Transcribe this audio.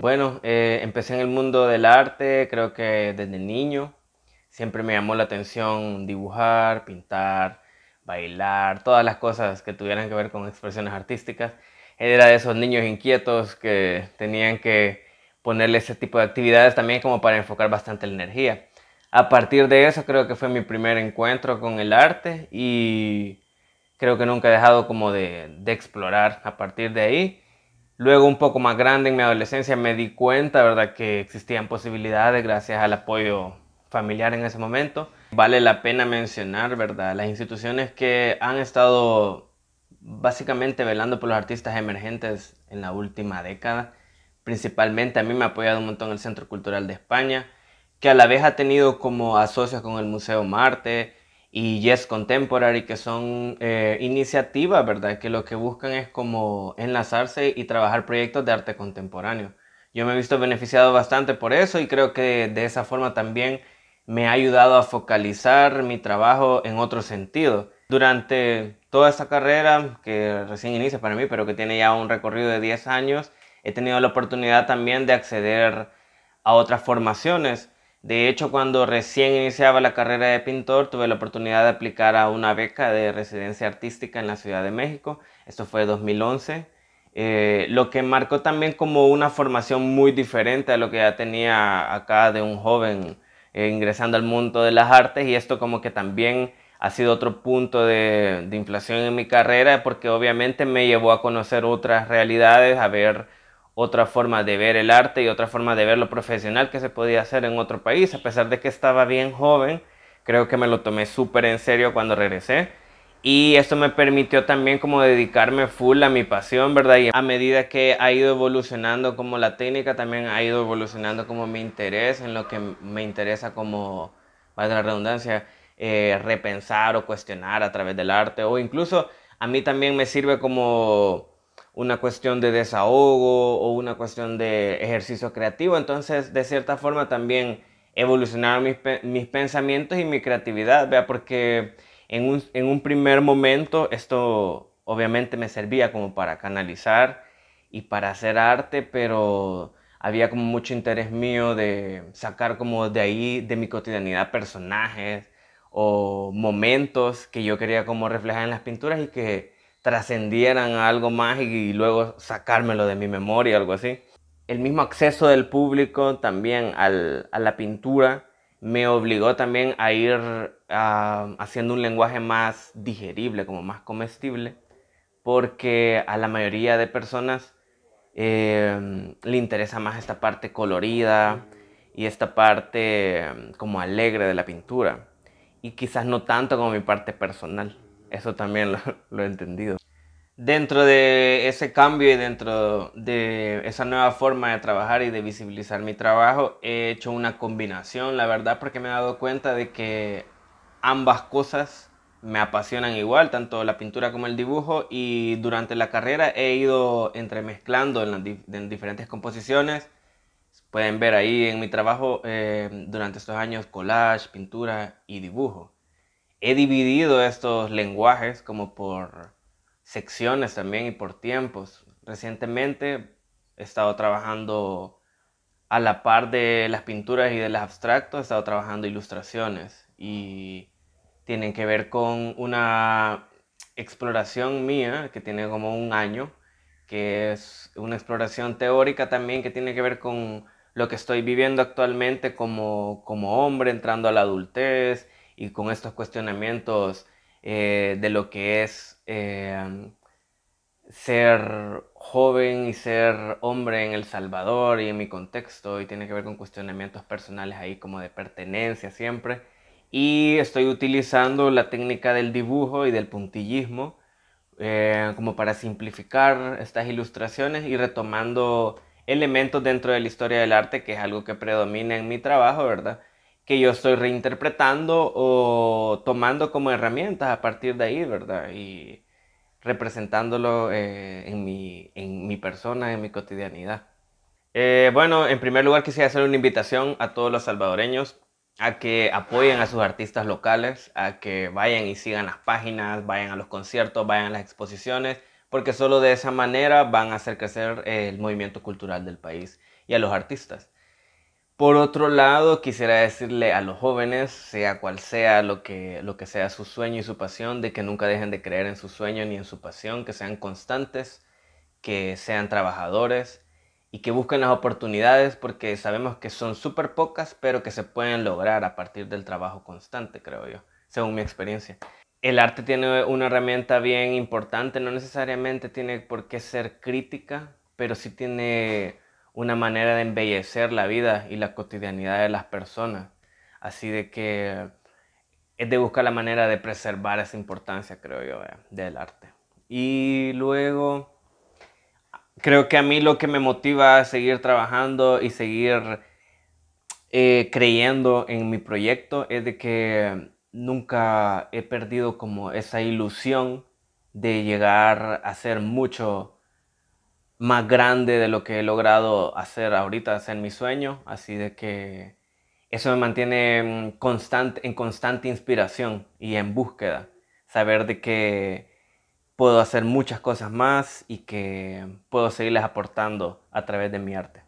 Bueno, eh, empecé en el mundo del arte, creo que desde niño. Siempre me llamó la atención dibujar, pintar, bailar, todas las cosas que tuvieran que ver con expresiones artísticas. Era de esos niños inquietos que tenían que ponerle ese tipo de actividades también como para enfocar bastante la energía. A partir de eso creo que fue mi primer encuentro con el arte y creo que nunca he dejado como de, de, explorar a partir de ahí. Luego un poco más grande en mi adolescencia me di cuenta, ¿verdad? Que existían posibilidades gracias al apoyo familiar en ese momento. Vale la pena mencionar, ¿verdad? Las instituciones que han estado básicamente velando por los artistas emergentes en la última década. Principalmente a mí me ha apoyado un montón el Centro Cultural de España, que a la vez ha tenido como asocios con el Museo Marte, y Yes Contemporary, que son eh, iniciativas, ¿verdad? Que lo que buscan es como enlazarse y trabajar proyectos de arte contemporáneo. Yo me he visto beneficiado bastante por eso y creo que de esa forma también me ha ayudado a focalizar mi trabajo en otro sentido. Durante toda esta carrera, que recién inicia para mí, pero que tiene ya un recorrido de 10 años, he tenido la oportunidad también de acceder a otras formaciones de hecho, cuando recién iniciaba la carrera de pintor, tuve la oportunidad de aplicar a una beca de residencia artística en la Ciudad de México. Esto fue 2011. Eh, lo que marcó también como una formación muy diferente a lo que ya tenía acá de un joven eh, ingresando al mundo de las artes y esto como que también ha sido otro punto de inflación en mi carrera porque obviamente me llevó a conocer otras realidades, a ver otra forma de ver el arte y otra forma de ver lo profesional que se podía hacer en otro país. A pesar de que estaba bien joven, creo que me lo tomé súper en serio cuando regresé. Y esto me permitió también como dedicarme full a mi pasión, ¿verdad? Y a medida que ha ido evolucionando como la técnica, también ha ido evolucionando como mi interés en lo que me interesa como, para la redundancia, eh, repensar o cuestionar a través del arte. O incluso a mí también me sirve como una cuestión de desahogo o una cuestión de ejercicio creativo. Entonces, de cierta forma también evolucionaron mis, pensamientos y mi creatividad, ¿vea? porque en un, en un primer momento esto obviamente me servía como para canalizar y para hacer arte, pero había como mucho interés mío de sacar como de ahí, de mi cotidianidad, personajes o momentos que yo quería como reflejar en las pinturas y que trascendieran a algo más y, luego sacármelo de mi memoria, algo así. El mismo acceso del público también a la pintura me obligó también a ir haciendo un lenguaje más digerible, como más comestible, porque a la mayoría de personas em, le interesa más esta parte colorida y esta parte em, como alegre de la pintura, y quizás no tanto como mi parte personal. Eso también lo, he entendido. Dentro de ese cambio y dentro de esa nueva forma de trabajar y de visibilizar mi trabajo, he hecho una combinación, la verdad, porque me he dado cuenta de que ambas cosas me apasionan igual, tanto la pintura como el dibujo, y durante la carrera he ido entremezclando en, en diferentes composiciones. Pueden ver ahí en mi trabajo eh, durante estos años collage, pintura y dibujo he dividido estos lenguajes como por secciones también y por tiempos. Recientemente he estado trabajando a la par de las pinturas y de los abstractos, he estado trabajando ilustraciones y tienen que ver con una exploración mía que tiene como un año, que es una exploración teórica también que tiene que ver con lo que estoy viviendo actualmente como, como hombre entrando a la adultez y con estos cuestionamientos eh, de lo que es eh, ser joven y ser hombre en El Salvador y en mi contexto, y tiene que ver con cuestionamientos personales ahí como de pertenencia siempre. Y estoy utilizando la técnica del dibujo y del puntillismo eh, como para simplificar estas ilustraciones y retomando elementos dentro de la historia del arte, que es algo que predomina en mi trabajo, ¿verdad? que yo estoy reinterpretando o tomando como herramientas a partir de ahí, ¿verdad? Y representándolo eh, en, mi, persona, en mi cotidianidad. Eh, bueno, en primer lugar quisiera hacer una invitación a todos los salvadoreños a que apoyen a sus artistas locales, a que vayan y sigan las páginas, vayan a los conciertos, vayan a las exposiciones, porque solo de esa manera van a hacer crecer eh, el movimiento cultural del país y a los artistas. Por otro lado, quisiera decirle a los jóvenes, sea cual sea lo que, lo que sea su sueño y su pasión, de que nunca dejen de creer en su sueño ni en su pasión, que sean constantes, que sean trabajadores y que busquen las oportunidades porque sabemos que son súper pocas, pero que se pueden lograr a partir del trabajo constante, creo yo, según mi experiencia. El arte tiene una herramienta bien importante, no necesariamente tiene por qué ser crítica, pero sí tiene una manera de embellecer la vida y la cotidianidad de las personas. Así de que es de buscar la manera de preservar esa importancia, creo yo, del arte. Y luego, creo que a mí lo que me motiva a seguir trabajando y seguir eh, creyendo en mi proyecto es de que nunca he perdido como esa ilusión de llegar a ser mucho más grande de lo que he logrado hacer ahorita, hacer mi sueño, así de que eso me mantiene mm, constante, en constante inspiración y en búsqueda, saber de que puedo hacer muchas cosas más y que puedo seguirles aportando a través de mi arte.